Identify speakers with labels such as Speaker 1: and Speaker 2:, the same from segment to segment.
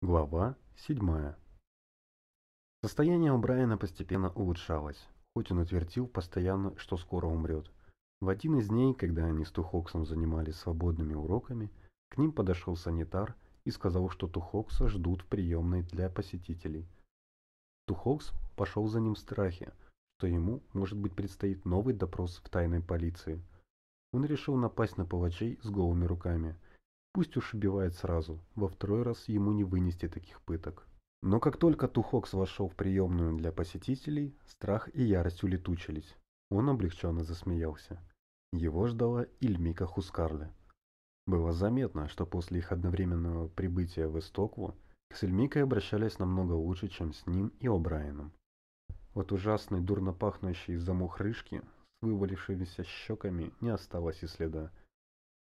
Speaker 1: Глава 7. Состояние у Брайана постепенно улучшалось, хоть он утвердил постоянно, что скоро умрет. В один из дней, когда они с Тухоксом занимались свободными уроками, к ним подошел санитар и сказал, что Тухокса ждут в приемной для посетителей. Тухокс пошел за ним в страхе, что ему, может быть, предстоит новый допрос в тайной полиции. Он решил напасть на палачей с голыми руками – Пусть уж убивает сразу, во второй раз ему не вынести таких пыток. Но как только Тухокс вошел в приемную для посетителей, страх и ярость улетучились. Он облегченно засмеялся. Его ждала Ильмика Хускарле. Было заметно, что после их одновременного прибытия в Истокву с Эльмикой обращались намного лучше, чем с ним и О'Брайеном. От ужасной, дурно пахнущей из с вывалившимися щеками не осталось и следа.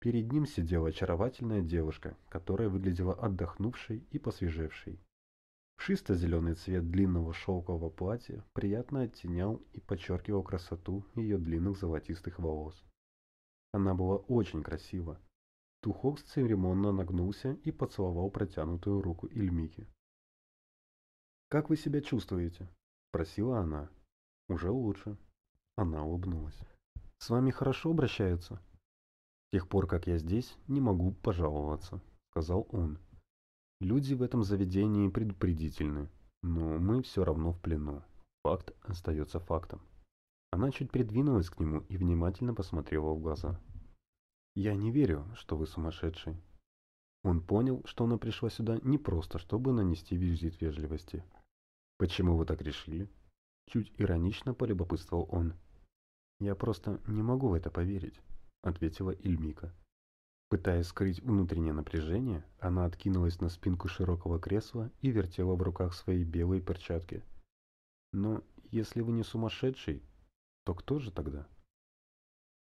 Speaker 1: Перед ним сидела очаровательная девушка, которая выглядела отдохнувшей и посвежевшей. Шисто-зеленый цвет длинного шелкового платья приятно оттенял и подчеркивал красоту ее длинных золотистых волос. Она была очень красива. Тухокс церемонно нагнулся и поцеловал протянутую руку Ильмики. «Как вы себя чувствуете?» – спросила она. «Уже лучше». Она улыбнулась. «С вами хорошо обращаются?» тех пор, как я здесь, не могу пожаловаться», — сказал он. «Люди в этом заведении предупредительны, но мы все равно в плену. Факт остается фактом». Она чуть придвинулась к нему и внимательно посмотрела в глаза. «Я не верю, что вы сумасшедший». Он понял, что она пришла сюда не просто, чтобы нанести визит вежливости. «Почему вы так решили?» Чуть иронично полюбопытствовал он. «Я просто не могу в это поверить» ответила Эльмика. Пытаясь скрыть внутреннее напряжение, она откинулась на спинку широкого кресла и вертела в руках свои белые перчатки. «Но если вы не сумасшедший, то кто же тогда?»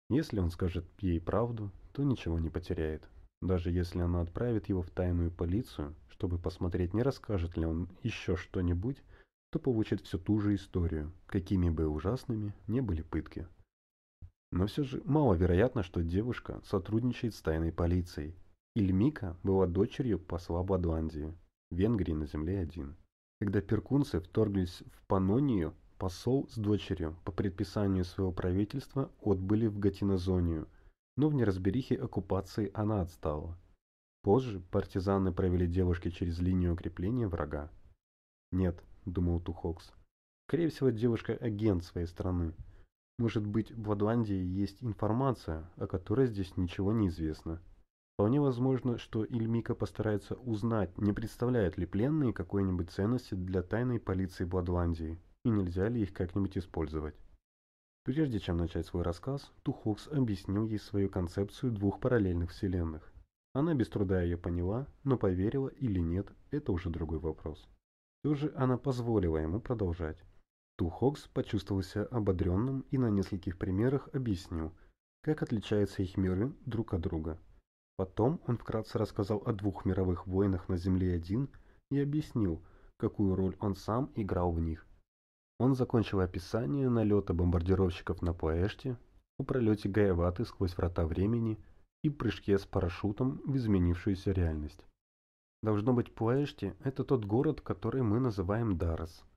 Speaker 1: Если он скажет ей правду, то ничего не потеряет. Даже если она отправит его в тайную полицию, чтобы посмотреть, не расскажет ли он еще что-нибудь, то получит всю ту же историю, какими бы ужасными не были пытки. Но все же маловероятно, что девушка сотрудничает с тайной полицией. Ильмика была дочерью посла Бадландии, Венгрии на земле один. Когда перкунцы вторглись в Панонию, посол с дочерью по предписанию своего правительства отбыли в Гатинозонию, но в неразберихе оккупации она отстала. Позже партизаны провели девушки через линию укрепления врага. «Нет», — думал Тухокс, — «скорее всего, девушка агент своей страны». Может быть, в Атландии есть информация, о которой здесь ничего не известно. Вполне возможно, что Ильмика постарается узнать, не представляют ли пленные какой-нибудь ценности для тайной полиции Бладландии, и нельзя ли их как-нибудь использовать. Прежде чем начать свой рассказ, Тухокс объяснил ей свою концепцию двух параллельных вселенных. Она без труда ее поняла, но поверила или нет, это уже другой вопрос. Все же она позволила ему продолжать. Тухокс почувствовал себя ободренным и на нескольких примерах объяснил, как отличаются их миры друг от друга. Потом он вкратце рассказал о двух мировых войнах на Земле-1 и объяснил, какую роль он сам играл в них. Он закончил описание налета бомбардировщиков на Пуэште, о пролете Гаеваты сквозь врата времени и прыжке с парашютом в изменившуюся реальность. Должно быть, Пуэшти – это тот город, который мы называем Дарос –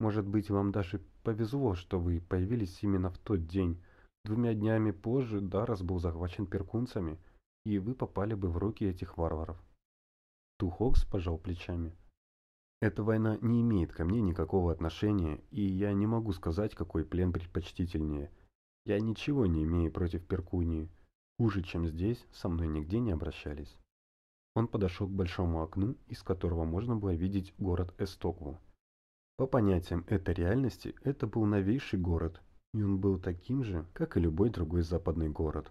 Speaker 1: может быть, вам даже повезло, что вы появились именно в тот день. Двумя днями позже Дарас был захвачен перкунцами, и вы попали бы в руки этих варваров. Тухокс пожал плечами. Эта война не имеет ко мне никакого отношения, и я не могу сказать, какой плен предпочтительнее. Я ничего не имею против Перкунии. Хуже, чем здесь, со мной нигде не обращались. Он подошел к большому окну, из которого можно было видеть город Эстокву. По понятиям этой реальности, это был новейший город, и он был таким же, как и любой другой западный город.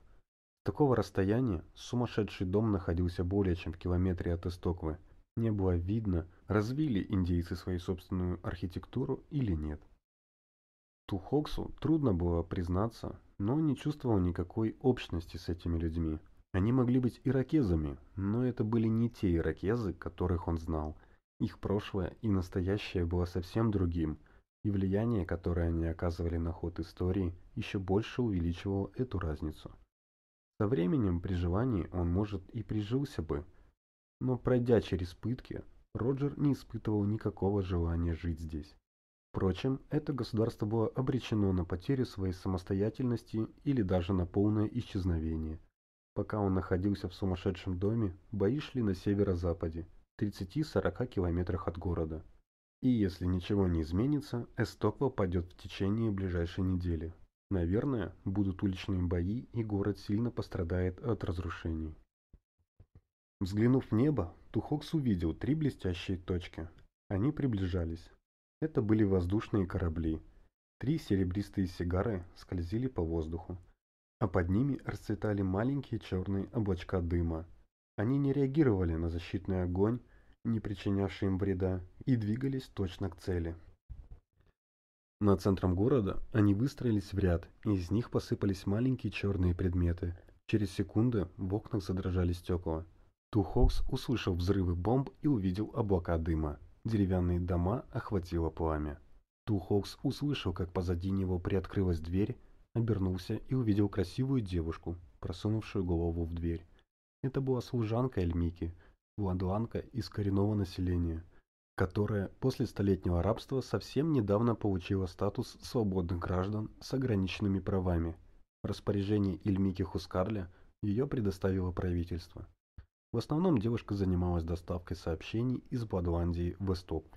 Speaker 1: С такого расстояния сумасшедший дом находился более чем в километре от Истоквы. Не было видно, развили индейцы свою собственную архитектуру или нет. Тухоксу трудно было признаться, но не чувствовал никакой общности с этими людьми. Они могли быть иракезами, но это были не те иракезы, которых он знал – их прошлое и настоящее было совсем другим, и влияние, которое они оказывали на ход истории, еще больше увеличивало эту разницу. Со временем, при желании, он, может, и прижился бы, но пройдя через пытки, Роджер не испытывал никакого желания жить здесь. Впрочем, это государство было обречено на потерю своей самостоятельности или даже на полное исчезновение. Пока он находился в сумасшедшем доме, бои шли на северо-западе – 30-40 километрах от города. И если ничего не изменится, Эсток попадет в течение ближайшей недели. Наверное, будут уличные бои, и город сильно пострадает от разрушений. Взглянув в небо, Тухокс увидел три блестящие точки. Они приближались. Это были воздушные корабли. Три серебристые сигары скользили по воздуху, а под ними расцветали маленькие черные облачка дыма – они не реагировали на защитный огонь, не причинявший им вреда, и двигались точно к цели. Над центром города они выстроились в ряд, и из них посыпались маленькие черные предметы. Через секунды в окнах задрожали стекла. Тухокс услышал взрывы бомб и увидел облака дыма. Деревянные дома охватило пламя. Тухокс услышал, как позади него приоткрылась дверь, обернулся и увидел красивую девушку, просунувшую голову в дверь. Это была служанка Эльмики, владланка из коренного населения, которая после столетнего рабства совсем недавно получила статус свободных граждан с ограниченными правами. В распоряжении Эльмики Хускарля ее предоставило правительство. В основном девушка занималась доставкой сообщений из Бладландии в Эстоп.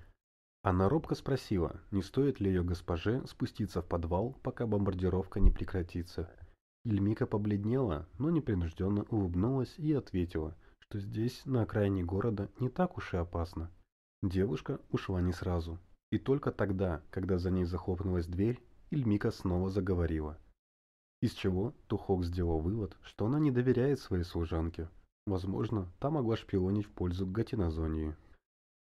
Speaker 1: Она робко спросила, не стоит ли ее госпоже спуститься в подвал, пока бомбардировка не прекратится – Ильмика побледнела, но непринужденно улыбнулась и ответила, что здесь, на окраине города, не так уж и опасно. Девушка ушла не сразу. И только тогда, когда за ней захлопнулась дверь, Ильмика снова заговорила. Из чего Тухок сделал вывод, что она не доверяет своей служанке. Возможно, та могла шпионить в пользу Гатинозонии.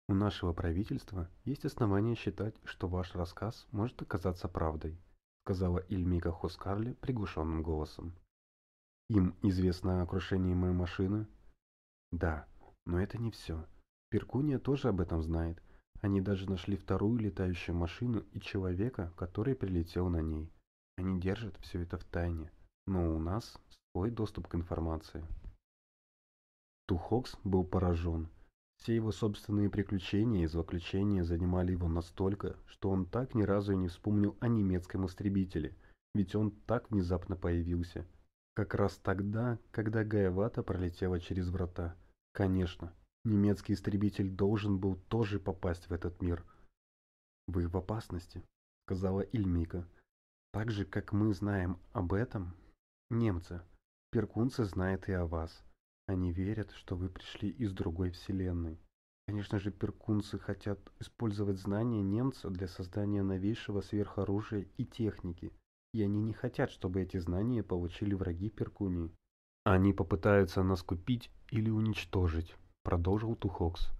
Speaker 1: У нашего правительства есть основания считать, что ваш рассказ может оказаться правдой, сказала Ильмика Хускарли приглушенным голосом. «Им известно о крушении моей машины?» «Да, но это не все. Перкуния тоже об этом знает. Они даже нашли вторую летающую машину и человека, который прилетел на ней. Они держат все это в тайне, но у нас свой доступ к информации». Тухокс был поражен. Все его собственные приключения и заключения занимали его настолько, что он так ни разу и не вспомнил о немецком истребителе, ведь он так внезапно появился. Как раз тогда, когда Гаевата пролетела через врата. Конечно, немецкий истребитель должен был тоже попасть в этот мир. «Вы в опасности», — сказала Ильмика. «Так же, как мы знаем об этом, немцы, перкунцы знают и о вас». Они верят, что вы пришли из другой вселенной. Конечно же, перкунцы хотят использовать знания немца для создания новейшего сверхоружия и техники, и они не хотят, чтобы эти знания получили враги Перкунии. Они попытаются нас купить или уничтожить, продолжил Тухокс.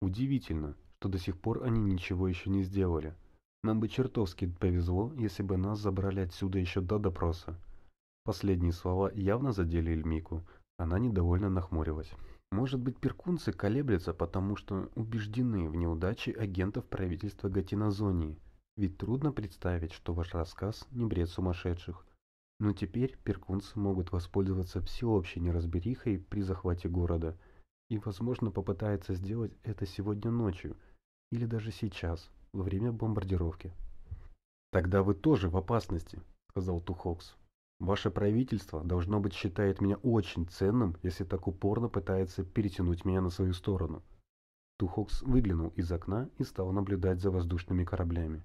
Speaker 1: Удивительно, что до сих пор они ничего еще не сделали. Нам бы чертовски повезло, если бы нас забрали отсюда еще до допроса. Последние слова явно задели Эльмику, она недовольно нахмурилась. Может быть, перкунцы колеблются, потому что убеждены в неудаче агентов правительства Гатинозонии. Ведь трудно представить, что ваш рассказ не бред сумасшедших. Но теперь перкунцы могут воспользоваться всеобщей неразберихой при захвате города. И, возможно, попытаются сделать это сегодня ночью. Или даже сейчас, во время бомбардировки. «Тогда вы тоже в опасности», — сказал Тухокс. Ваше правительство, должно быть, считает меня очень ценным, если так упорно пытается перетянуть меня на свою сторону. Тухокс выглянул из окна и стал наблюдать за воздушными кораблями.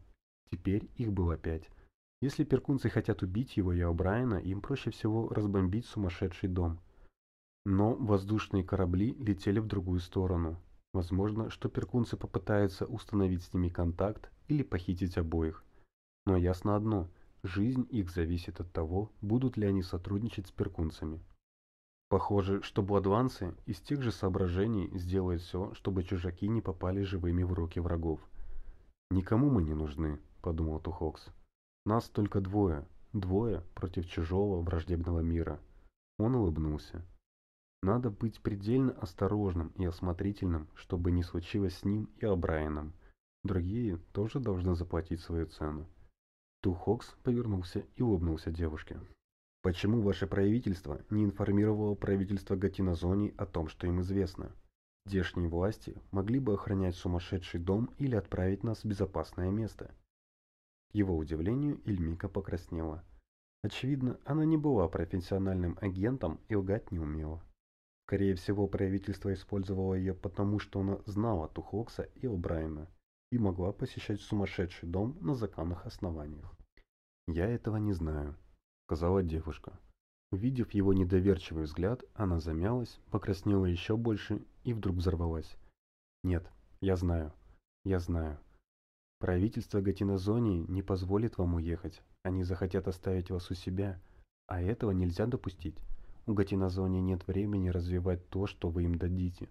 Speaker 1: Теперь их было пять. Если перкунцы хотят убить его и О'Брайена, им проще всего разбомбить сумасшедший дом. Но воздушные корабли летели в другую сторону. Возможно, что перкунцы попытаются установить с ними контакт или похитить обоих. Но ясно одно – Жизнь их зависит от того, будут ли они сотрудничать с перкунцами. Похоже, что бладванцы из тех же соображений сделают все, чтобы чужаки не попали живыми в руки врагов. «Никому мы не нужны», — подумал Тухокс. «Нас только двое, двое против чужого враждебного мира». Он улыбнулся. «Надо быть предельно осторожным и осмотрительным, чтобы не случилось с ним и Обрайаном. Другие тоже должны заплатить свою цену». Тухокс повернулся и улыбнулся девушке. Почему ваше правительство не информировало правительство Гатинозони о том, что им известно? Дешние власти могли бы охранять сумасшедший дом или отправить нас в безопасное место. К его удивлению Эльмика покраснела. Очевидно, она не была профессиональным агентом и лгать не умела. Скорее всего, правительство использовало ее потому, что она знала Тухокса и Убрайна и могла посещать сумасшедший дом на законных основаниях. «Я этого не знаю», — сказала девушка. Увидев его недоверчивый взгляд, она замялась, покраснела еще больше и вдруг взорвалась. «Нет, я знаю, я знаю. Правительство Гатинозонии не позволит вам уехать. Они захотят оставить вас у себя, а этого нельзя допустить. У Гатинозонии нет времени развивать то, что вы им дадите.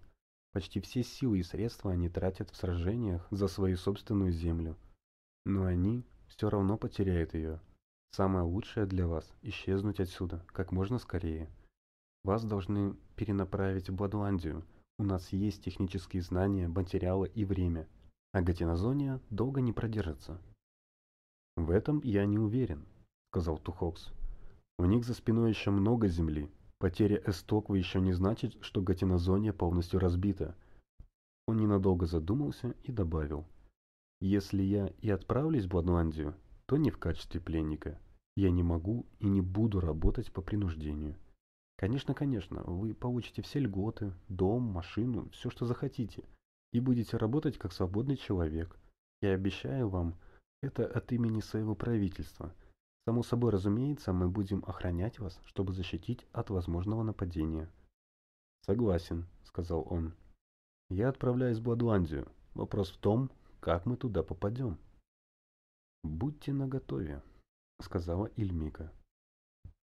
Speaker 1: Почти все силы и средства они тратят в сражениях за свою собственную землю. Но они все равно потеряют ее. Самое лучшее для вас – исчезнуть отсюда, как можно скорее. Вас должны перенаправить в Бладландию. У нас есть технические знания, материалы и время. А Гатинозония долго не продержится. «В этом я не уверен», – сказал Тухокс. «У них за спиной еще много земли, Потеря Эстоквы еще не значит, что Гатинозония полностью разбита. Он ненадолго задумался и добавил. Если я и отправлюсь в Бладландию, то не в качестве пленника. Я не могу и не буду работать по принуждению. Конечно, конечно, вы получите все льготы, дом, машину, все, что захотите, и будете работать как свободный человек. Я обещаю вам, это от имени своего правительства – Само собой разумеется, мы будем охранять вас, чтобы защитить от возможного нападения. Согласен, сказал он. Я отправляюсь в Бладландию. Вопрос в том, как мы туда попадем. Будьте наготове, сказала Ильмика.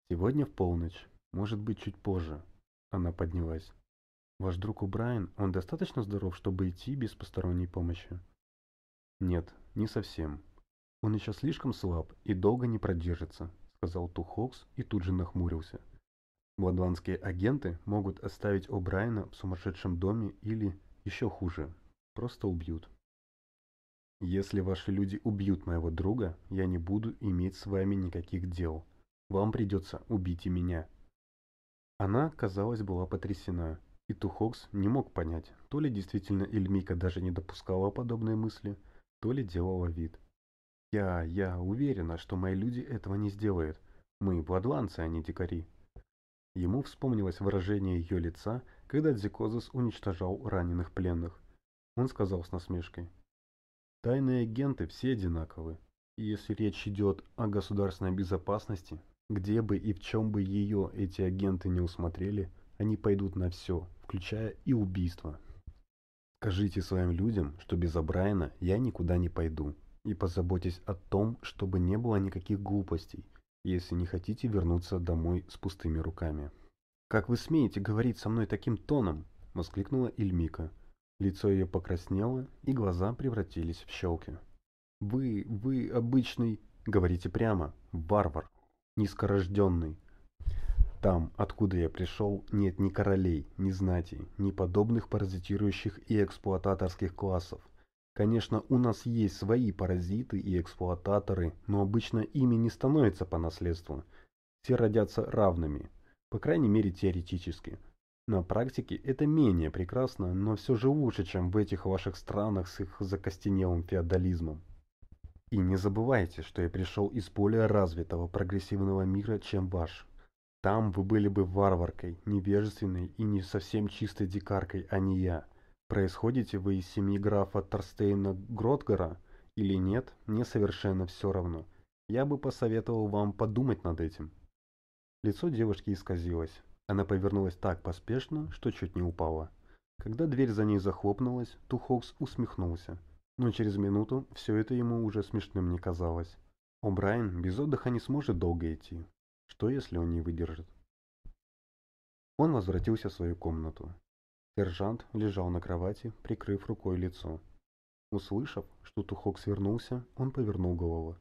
Speaker 1: Сегодня в полночь, может быть, чуть позже. Она поднялась. Ваш друг Убрайан, он достаточно здоров, чтобы идти без посторонней помощи? Нет, не совсем, «Он еще слишком слаб и долго не продержится», — сказал Тухокс и тут же нахмурился. «Бладванские агенты могут оставить О'Брайена в сумасшедшем доме или, еще хуже, просто убьют». «Если ваши люди убьют моего друга, я не буду иметь с вами никаких дел. Вам придется убить и меня». Она, казалось, была потрясена, и Тухокс не мог понять, то ли действительно Эльмика даже не допускала подобные мысли, то ли делала вид. Я... я уверена, что мои люди этого не сделают. Мы бладланцы, а не дикари. Ему вспомнилось выражение ее лица, когда Дзикозис уничтожал раненых пленных. Он сказал с насмешкой. «Тайные агенты все одинаковы. И если речь идет о государственной безопасности, где бы и в чем бы ее эти агенты не усмотрели, они пойдут на все, включая и убийство. Скажите своим людям, что без Абрайна я никуда не пойду», и позаботьтесь о том, чтобы не было никаких глупостей, если не хотите вернуться домой с пустыми руками. «Как вы смеете говорить со мной таким тоном?» – воскликнула Ильмика. Лицо ее покраснело, и глаза превратились в щелки. «Вы, вы обычный, говорите прямо, варвар, низкорожденный. Там, откуда я пришел, нет ни королей, ни знати, ни подобных паразитирующих и эксплуататорских классов. Конечно, у нас есть свои паразиты и эксплуататоры, но обычно ими не становятся по наследству. Все родятся равными, по крайней мере теоретически. На практике это менее прекрасно, но все же лучше, чем в этих ваших странах с их закостенелым феодализмом. И не забывайте, что я пришел из более развитого прогрессивного мира, чем ваш. Там вы были бы варваркой, невежественной и не совсем чистой дикаркой, а не я. Происходите вы из семьи графа Торстейна Гротгара или нет, мне совершенно все равно. Я бы посоветовал вам подумать над этим. Лицо девушки исказилось. Она повернулась так поспешно, что чуть не упала. Когда дверь за ней захлопнулась, Тухокс усмехнулся. Но через минуту все это ему уже смешным не казалось. О О'Брайен без отдыха не сможет долго идти. Что, если он не выдержит? Он возвратился в свою комнату. Сержант лежал на кровати, прикрыв рукой лицо. Услышав, что Тухок свернулся, он повернул голову.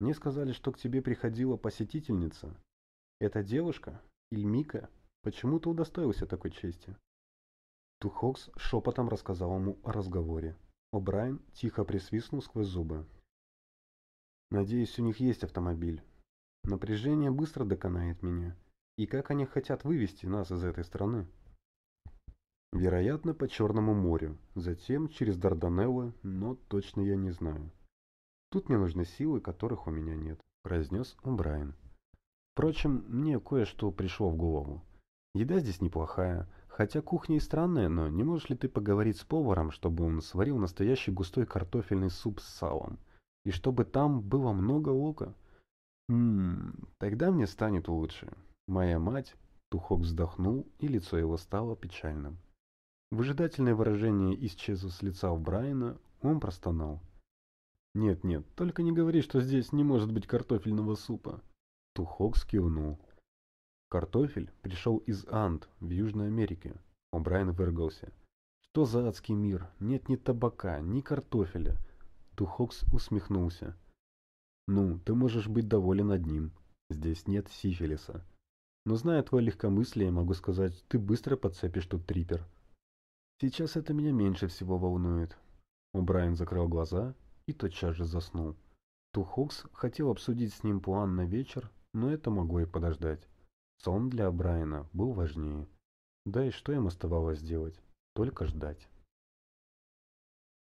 Speaker 1: «Мне сказали, что к тебе приходила посетительница. Эта девушка, Ильмика, почему ты удостоился такой чести». Тухокс шепотом рассказал ему о разговоре. О'Брайен тихо присвистнул сквозь зубы. «Надеюсь, у них есть автомобиль. Напряжение быстро доконает меня. И как они хотят вывести нас из этой страны?» Вероятно, по Черному морю, затем через Дарданеллы, но точно я не знаю. Тут мне нужны силы, которых у меня нет, произнес Брайан. Впрочем, мне кое-что пришло в голову. Еда здесь неплохая, хотя кухня и странная, но не можешь ли ты поговорить с поваром, чтобы он сварил настоящий густой картофельный суп с салом? И чтобы там было много лука? Ммм, тогда мне станет лучше. Моя мать... Тухок вздохнул, и лицо его стало печальным. Выжидательное выражение исчезло с лица у Брайана, он простонал. «Нет, нет, только не говори, что здесь не может быть картофельного супа!» Тухок скивнул. Картофель пришел из Анд в Южной Америке. О'Брайен выргался. «Что за адский мир? Нет ни табака, ни картофеля!» Тухокс усмехнулся. «Ну, ты можешь быть доволен одним. Здесь нет сифилиса. Но зная твое легкомыслие, могу сказать, ты быстро подцепишь тут трипер». Сейчас это меня меньше всего волнует. Брайан закрыл глаза и тотчас же заснул. Тухокс хотел обсудить с ним план на вечер, но это могло и подождать. Сон для Брайана был важнее. Да и что им оставалось делать? Только ждать.